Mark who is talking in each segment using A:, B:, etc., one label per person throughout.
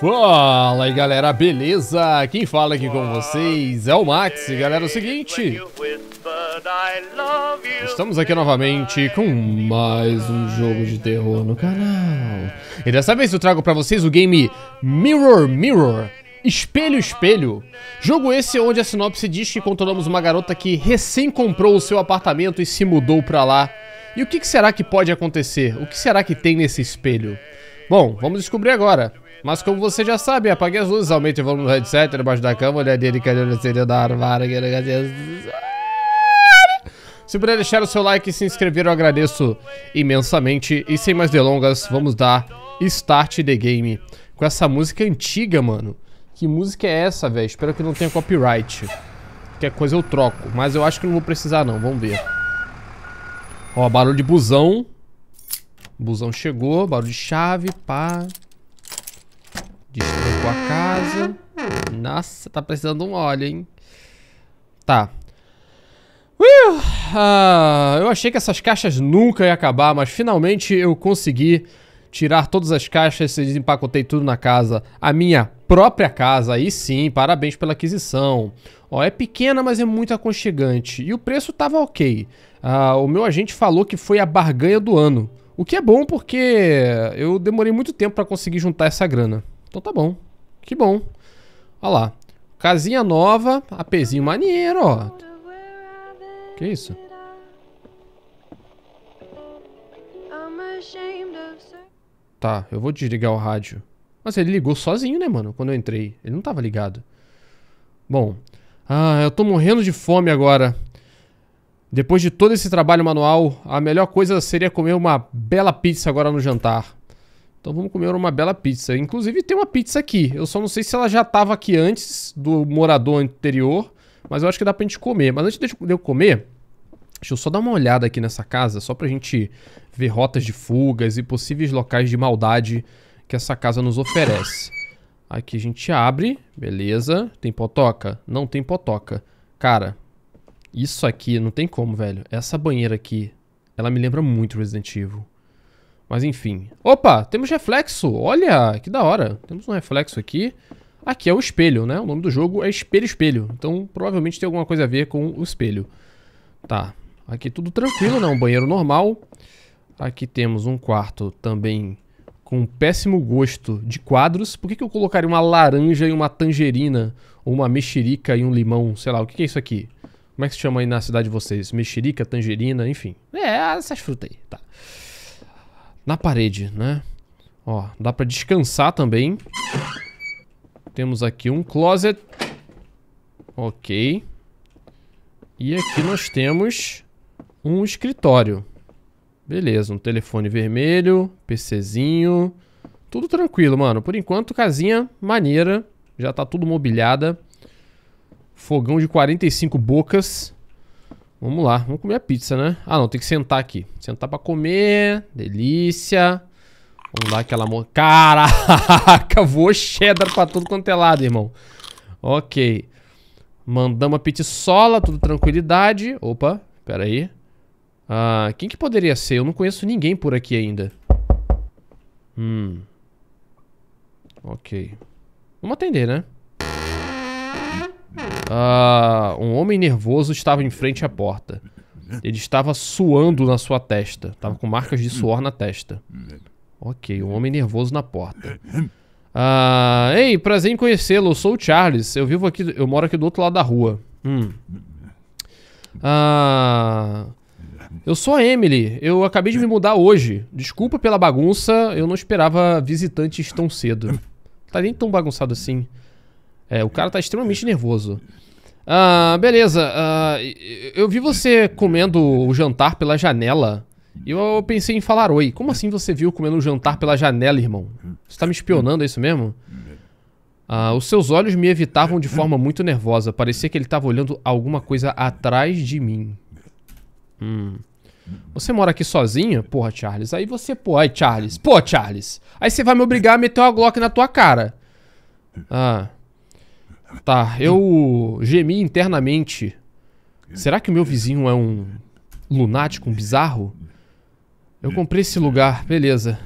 A: Fala aí galera, beleza? Quem fala aqui com vocês é o Max. E galera, é o seguinte: Estamos aqui novamente com mais um jogo de terror no canal. E dessa vez eu trago pra vocês o game Mirror Mirror. Espelho, espelho. Jogo esse onde a sinopse diz que controlamos uma garota que recém comprou o seu apartamento e se mudou pra lá. E o que será que pode acontecer? O que será que tem nesse espelho? Bom, vamos descobrir agora. Mas como você já sabe, apague as luzes, aumente o volume do headset debaixo da cama, olhadinha dele canhão na seria da armário. É assim. Se puder deixar o seu like e se inscrever, eu agradeço imensamente. E sem mais delongas, vamos dar start the game com essa música antiga, mano. Que música é essa, velho? Espero que não tenha copyright. Qualquer coisa eu troco, mas eu acho que não vou precisar não, vamos ver. Ó, barulho de busão. busão chegou, barulho de chave, pá. Destrancou a casa. Nossa, tá precisando de um óleo, hein? Tá. Uh, eu achei que essas caixas nunca ia acabar, mas finalmente eu consegui tirar todas as caixas e desempacotei tudo na casa. A minha própria casa, aí sim, parabéns pela aquisição. Ó, é pequena, mas é muito aconchegante. E o preço tava ok. Ah, o meu agente falou que foi a barganha do ano. O que é bom porque eu demorei muito tempo para conseguir juntar essa grana. Então tá bom. Que bom. Olha lá. Casinha nova, apezinho maneiro, ó. Que isso? Tá, eu vou desligar o rádio. Mas ele ligou sozinho, né, mano? Quando eu entrei. Ele não tava ligado. Bom. Ah, eu tô morrendo de fome agora. Depois de todo esse trabalho manual, a melhor coisa seria comer uma bela pizza agora no jantar. Então vamos comer uma bela pizza. Inclusive tem uma pizza aqui. Eu só não sei se ela já estava aqui antes do morador anterior, mas eu acho que dá pra gente comer. Mas antes de eu comer, deixa eu só dar uma olhada aqui nessa casa, só pra gente ver rotas de fugas e possíveis locais de maldade que essa casa nos oferece. Aqui a gente abre, beleza. Tem potoca? Não tem potoca. Cara, isso aqui não tem como, velho. Essa banheira aqui, ela me lembra muito Resident Evil. Mas enfim. Opa, temos reflexo. Olha, que da hora. Temos um reflexo aqui. Aqui é o espelho, né? O nome do jogo é Espelho Espelho. Então, provavelmente tem alguma coisa a ver com o espelho. Tá. Aqui tudo tranquilo, né? Um banheiro normal. Aqui temos um quarto também com péssimo gosto de quadros. Por que, que eu colocaria uma laranja e uma tangerina? Ou uma mexerica e um limão? Sei lá, o que, que é isso aqui? Como é que se chama aí na cidade de vocês? Mexerica, tangerina, enfim. É, essas frutas aí, tá na parede, né? Ó, dá pra descansar também. Temos aqui um closet. Ok. E aqui nós temos um escritório. Beleza, um telefone vermelho, PCzinho. Tudo tranquilo, mano. Por enquanto, casinha maneira. Já tá tudo mobiliada. Fogão de 45 bocas. Vamos lá, vamos comer a pizza, né? Ah, não, tem que sentar aqui. Sentar pra comer. Delícia. Vamos dar aquela... Mo... Caraca, voou cheddar pra tudo quanto é lado, irmão. Ok. Mandamos a pizzola, tudo tranquilidade. Opa, pera aí. Ah, quem que poderia ser? Eu não conheço ninguém por aqui ainda. Hum. Ok. Vamos atender, né? Ah, um homem nervoso estava em frente à porta. Ele estava suando na sua testa. Estava com marcas de suor na testa. Ok, um homem nervoso na porta. Ah, ei, prazer em conhecê-lo. Eu sou o Charles. Eu vivo aqui, eu moro aqui do outro lado da rua. Hum. Ah, eu sou a Emily. Eu acabei de me mudar hoje. Desculpa pela bagunça. Eu não esperava visitantes tão cedo. Tá nem tão bagunçado assim. É, o cara tá extremamente nervoso. Ah, beleza. Ah, eu vi você comendo o jantar pela janela. E eu pensei em falar oi. Como assim você viu comendo o jantar pela janela, irmão? Você tá me espionando, é isso mesmo? Ah, os seus olhos me evitavam de forma muito nervosa. Parecia que ele estava olhando alguma coisa atrás de mim. Hum. Você mora aqui sozinha? Porra, Charles. Aí você, pô, aí, Charles. Pô, Charles. Aí você vai me obrigar a meter uma Glock na tua cara. Ah. Tá, eu gemi internamente. Será que o meu vizinho é um lunático, um bizarro? Eu comprei esse lugar, beleza.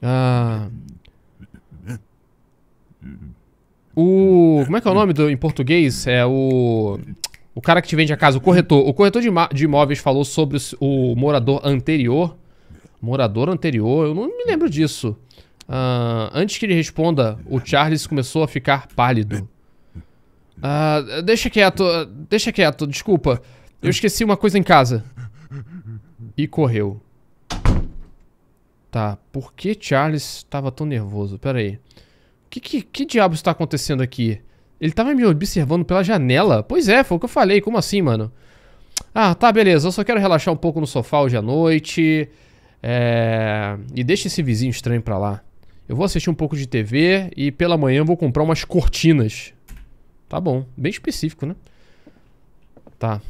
A: Ah, o. Como é que é o nome do, em português? É o. O cara que te vende a casa, o corretor. O corretor de, de imóveis falou sobre o, o, morador anterior. Morador anterior, eu não me lembro disso. Uh, antes que ele responda, o Charles começou a ficar pálido. Ah, deixa quieto, deixa quieto, desculpa. Eu esqueci uma coisa em casa. E correu. Tá, por que Charles estava tão nervoso? Pera aí. Que, que, que diabo está acontecendo aqui? Ele estava me observando pela janela? Pois é, foi o que eu falei. Como assim, mano? Ah, tá, beleza. Eu só quero relaxar um pouco no sofá hoje à noite. É... E deixa esse vizinho estranho pra lá. Eu vou assistir um pouco de TV e pela manhã eu vou comprar umas cortinas. Tá bom. Bem específico, né? Tá.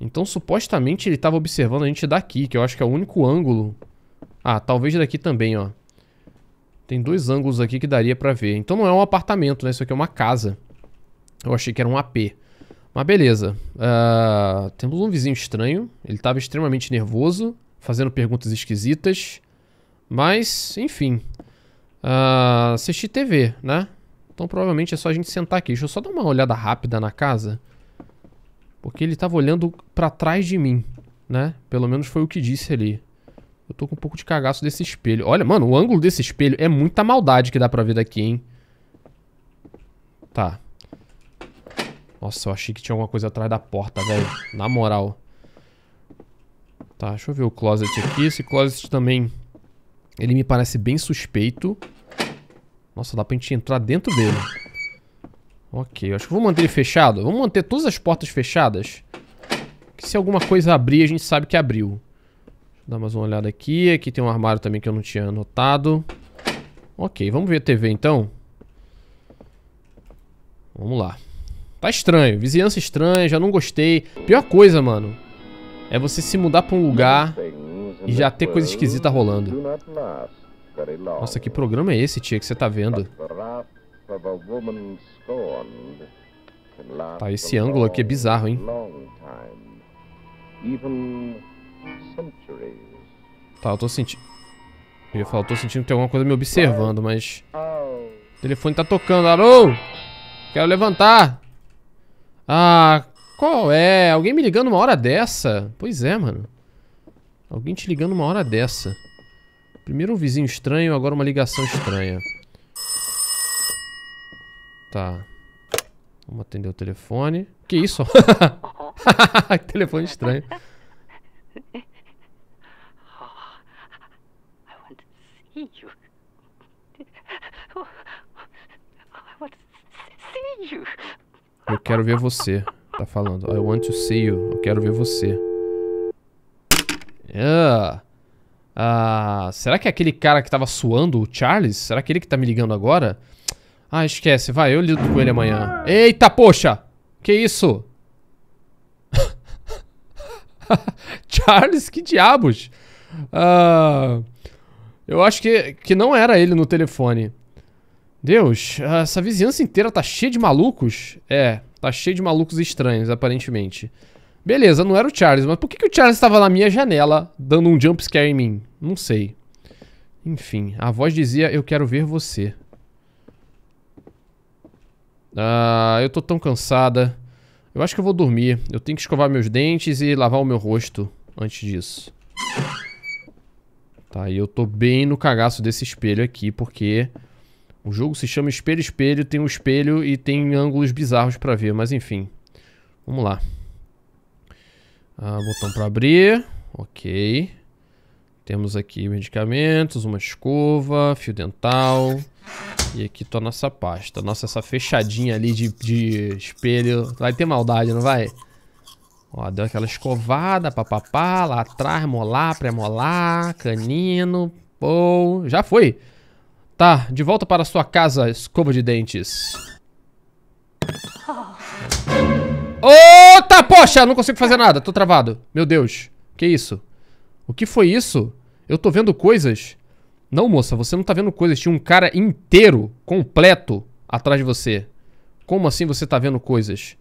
A: Então, supostamente, ele estava observando a gente daqui, que eu acho que é o único ângulo. Ah, talvez daqui também, ó. Tem dois ângulos aqui que daria pra ver. Então não é um apartamento, né? Isso aqui é uma casa. Eu achei que era um AP. Mas beleza. Uh, temos um vizinho estranho. Ele estava extremamente nervoso, fazendo perguntas esquisitas. Mas, enfim. Uh, ah, TV, né? Então provavelmente é só a gente sentar aqui. Deixa eu só dar uma olhada rápida na casa. Porque ele tava olhando para trás de mim, né? Pelo menos foi o que disse ali. Eu tô com um pouco de cagaço desse espelho. Olha, mano, o ângulo desse espelho é muita maldade que dá pra ver daqui, hein? Tá. Nossa, eu achei que tinha alguma coisa atrás da porta, velho. Na moral. Tá, deixa eu ver o closet aqui. Esse closet também... Ele me parece bem suspeito. Nossa, dá pra gente entrar dentro dele. Ok, eu acho que vou manter ele fechado. Vamos manter todas as portas fechadas. Que se alguma coisa abrir, a gente sabe que abriu. Deixa eu dar mais uma olhada aqui. Aqui tem um armário também que eu não tinha anotado. Ok, vamos ver a TV então. Vamos lá. Tá estranho, vizinhança estranha, já não gostei. Pior coisa, mano, é você se mudar pra um lugar e já ter coisa esquisita rolando. Nossa, que programa é esse, tia, que você tá vendo? Tá, esse ângulo aqui é bizarro, hein? Tá, eu tô sentindo... Eu ia falar, eu tô sentindo que tem alguma coisa me observando, mas... O telefone tá tocando, alô? Quero levantar! Ah, qual é? Alguém me ligando uma hora dessa? Pois é, mano. Alguém te ligando uma hora dessa. Primeiro um vizinho estranho, agora uma ligação estranha. Tá. Vamos atender o telefone. Que isso? que telefone estranho. Eu quero ver você. Tá falando. I want to see you. Eu quero ver você. Ah. Yeah. Ah, será que é aquele cara que tava suando, o Charles? Será que ele que tá me ligando agora? Ah, esquece. Vai, eu lido com ele amanhã. Eita, poxa! Que isso? Charles, que diabos? Ah, eu acho que, que não era ele no telefone. Deus, essa vizinhança inteira tá cheia de malucos? É, tá cheia de malucos estranhos, aparentemente. Beleza, não era o Charles, mas por que, que o Charles estava na minha janela dando um jump scare em mim? Não sei. Enfim, a voz dizia, eu quero ver você. Ah, eu tô tão cansada. Eu acho que eu vou dormir. Eu tenho que escovar meus dentes e lavar o meu rosto antes disso. Tá, e eu tô bem no cagaço desse espelho aqui, porque o jogo se chama Espelho Espelho, tem um espelho e tem ângulos bizarros pra ver, mas enfim. Vamos lá. Ah, botão para abrir. Ok. Temos aqui medicamentos, uma escova, fio dental. E aqui tá a nossa pasta. Nossa, essa fechadinha ali de, de espelho. Vai ter maldade, não vai? Ó, deu aquela escovada, papapá, lá atrás, molar, pré-molar, canino, pô. Já foi. Tá, de volta para sua casa, escova de dentes. Ota, poxa, não consigo fazer nada, tô travado. Meu Deus, que isso? O que foi isso? Eu tô vendo coisas. Não, moça, você não tá vendo coisas. Tinha um cara inteiro, completo, atrás de você. Como assim você tá vendo coisas?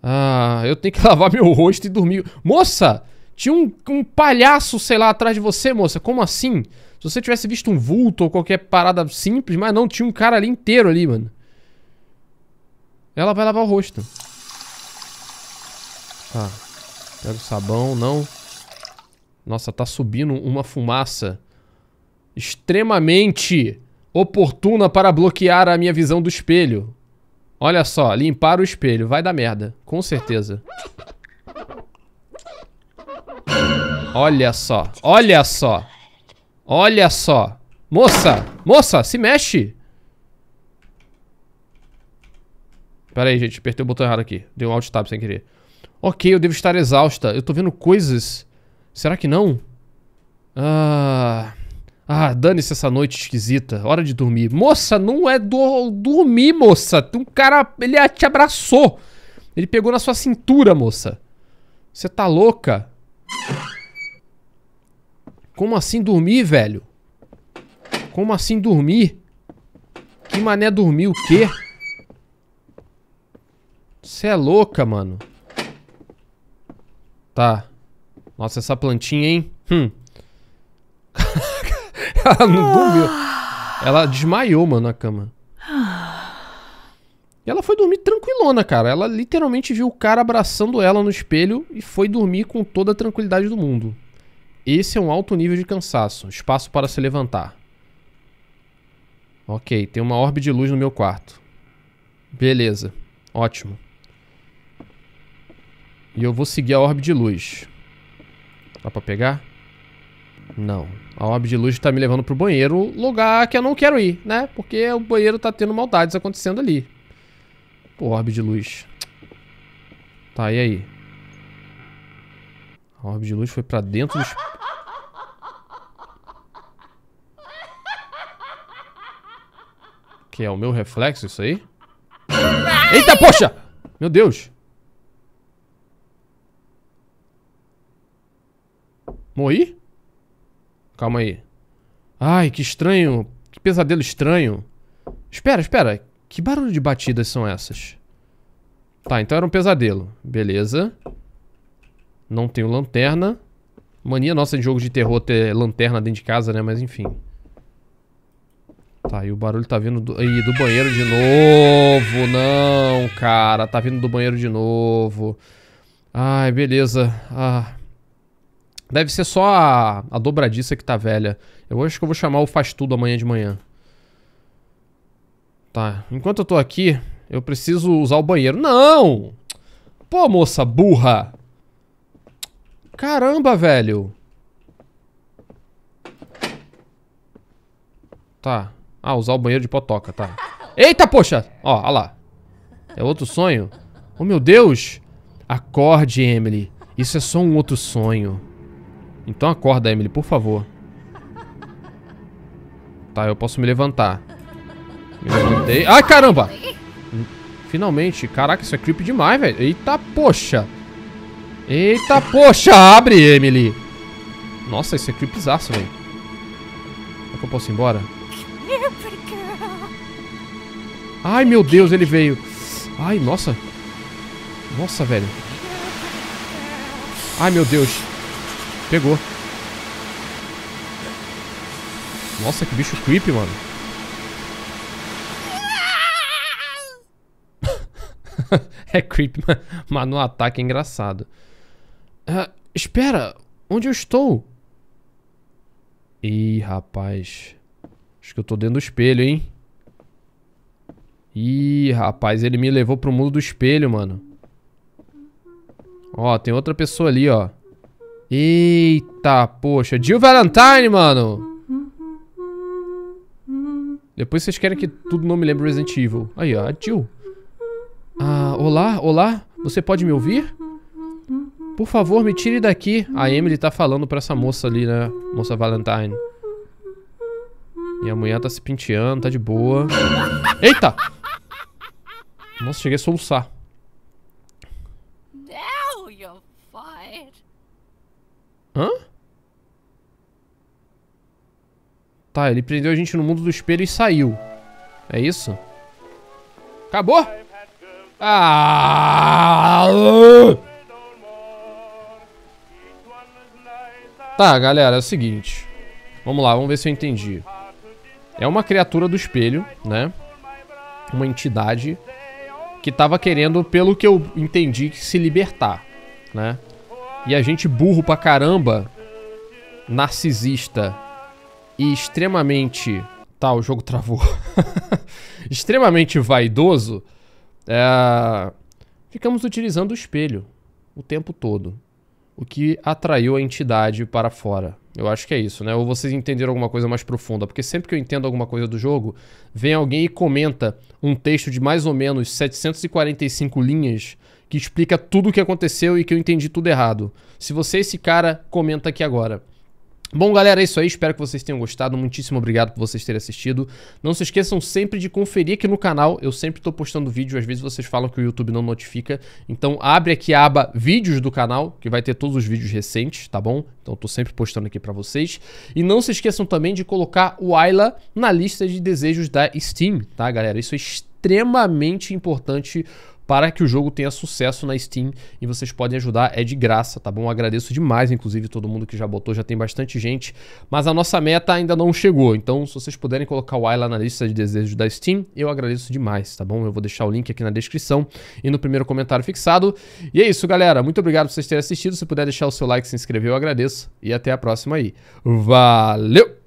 A: Ah, eu tenho que lavar meu rosto e dormir. Moça, tinha um, um palhaço, sei lá, atrás de você, moça. Como assim? Se você tivesse visto um vulto ou qualquer parada simples, mas não, tinha um cara ali inteiro ali, mano. Ela vai lavar o rosto. Tá. Pega o sabão, não. Nossa, tá subindo uma fumaça extremamente oportuna para bloquear a minha visão do espelho. Olha só, limpar o espelho. Vai dar merda, com certeza. Olha só, olha só. Olha só. Moça, moça, se mexe. Pera aí, gente, apertei o botão errado aqui. Dei um alt tab sem querer. Ok, eu devo estar exausta. Eu tô vendo coisas. Será que não? Ah. Ah, dane-se essa noite esquisita. Hora de dormir. Moça, não é do... dormir, moça. Um cara, ele é, te abraçou. Ele pegou na sua cintura, moça. Você tá louca? Como assim dormir, velho? Como assim dormir? Que mané dormir o quê? Você é louca, mano. Tá. Nossa, essa plantinha, hein? Hum. Ela não dormiu. Ela desmaiou, mano, na cama. E ela foi dormir tranquilona, cara. Ela literalmente viu o cara abraçando ela no espelho e foi dormir com toda a tranquilidade do mundo. Esse é um alto nível de cansaço. Espaço para se levantar. Ok, tem uma orbe de luz no meu quarto. Beleza. Ótimo. E eu vou seguir a orbe de luz. Dá pra pegar? Não. A orbe de luz tá me levando pro banheiro, lugar que eu não quero ir, né? Porque o banheiro tá tendo maldades acontecendo ali. Pô, orbe de luz. Tá, e aí? A orbe de luz foi pra dentro dos... Que é o meu reflexo isso aí? Eita, poxa! Meu Deus! Morri? Calma aí. Ai, que estranho. Que pesadelo estranho. Espera, espera. Que barulho de batidas são essas? Tá, então era um pesadelo. Beleza. Não tenho lanterna. Mania nossa de jogo de terror ter lanterna dentro de casa, né? Mas enfim. Tá, e o barulho tá vindo do... Ih, do banheiro de novo. Não, cara. Tá vindo do banheiro de novo. Ai, beleza. Ah... Deve ser só a, a dobradiça que tá velha. Eu acho que eu vou chamar o faz tudo amanhã de manhã. Tá, enquanto eu tô aqui, eu preciso usar o banheiro. Não! Pô, moça burra! Caramba, velho! Tá. Ah, usar o banheiro de potoca, tá. Eita, poxa! Ó, ó lá. É outro sonho? Oh, meu Deus! Acorde, Emily. Isso é só um outro sonho. Então acorda, Emily, por favor. Tá, eu posso me levantar. Me levantei. Ai, caramba! Finalmente. Caraca, isso é creepy demais, velho. Eita, poxa. Eita, poxa. Abre, Emily. Nossa, isso é creepyzaço, velho. Será que eu posso ir embora? Ai, meu Deus, ele veio. Ai, nossa. Nossa, velho. Ai, meu Deus. Pegou. Nossa, que bicho creepy, mano. é creepy, mas no ataque é engraçado. Uh, espera, onde eu estou? Ih, rapaz. Acho que eu tô dentro do espelho, hein? Ih, rapaz, ele me levou pro mundo do espelho, mano. Ó, tem outra pessoa ali, ó. Eita, poxa. Jill Valentine, mano. Depois vocês querem que tudo não me lembre Resident Evil. Aí, ó, a Jill. Ah, olá, olá. Você pode me ouvir? Por favor, me tire daqui. A Emily tá falando pra essa moça ali, né? Moça Valentine. E a mulher tá se penteando, tá de boa. Eita! Nossa, cheguei a soluçar. Hã? Tá, ele prendeu a gente no mundo do espelho e saiu. É isso? Acabou? Ah! Tá, galera, é o seguinte. Vamos lá, vamos ver se eu entendi. É uma criatura do espelho, né? Uma entidade que tava querendo, pelo que eu entendi, se libertar, né? E a gente burro pra caramba, narcisista e extremamente. Tá, o jogo travou. extremamente vaidoso, é... ficamos utilizando o espelho o tempo todo. O que atraiu a entidade para fora. Eu acho que é isso, né? Ou vocês entenderam alguma coisa mais profunda. Porque sempre que eu entendo alguma coisa do jogo, vem alguém e comenta um texto de mais ou menos 745 linhas que explica tudo o que aconteceu e que eu entendi tudo errado. Se você é esse cara, comenta aqui agora. Bom, galera, é isso aí. Espero que vocês tenham gostado. Muitíssimo obrigado por vocês terem assistido. Não se esqueçam sempre de conferir aqui no canal. Eu sempre estou postando vídeo. Às vezes vocês falam que o YouTube não notifica. Então abre aqui a aba Vídeos do canal, que vai ter todos os vídeos recentes, tá bom? Então estou sempre postando aqui para vocês. E não se esqueçam também de colocar o Ayla na lista de desejos da Steam, tá, galera? Isso é extremamente importante para que o jogo tenha sucesso na Steam e vocês podem ajudar, é de graça, tá bom? agradeço demais, inclusive, todo mundo que já botou, já tem bastante gente, mas a nossa meta ainda não chegou, então se vocês puderem colocar o I lá na lista de desejos da Steam, eu agradeço demais, tá bom? Eu vou deixar o link aqui na descrição e no primeiro comentário fixado. E é isso, galera, muito obrigado por vocês terem assistido, se puder deixar o seu like, se inscrever, eu agradeço e até a próxima aí. Valeu!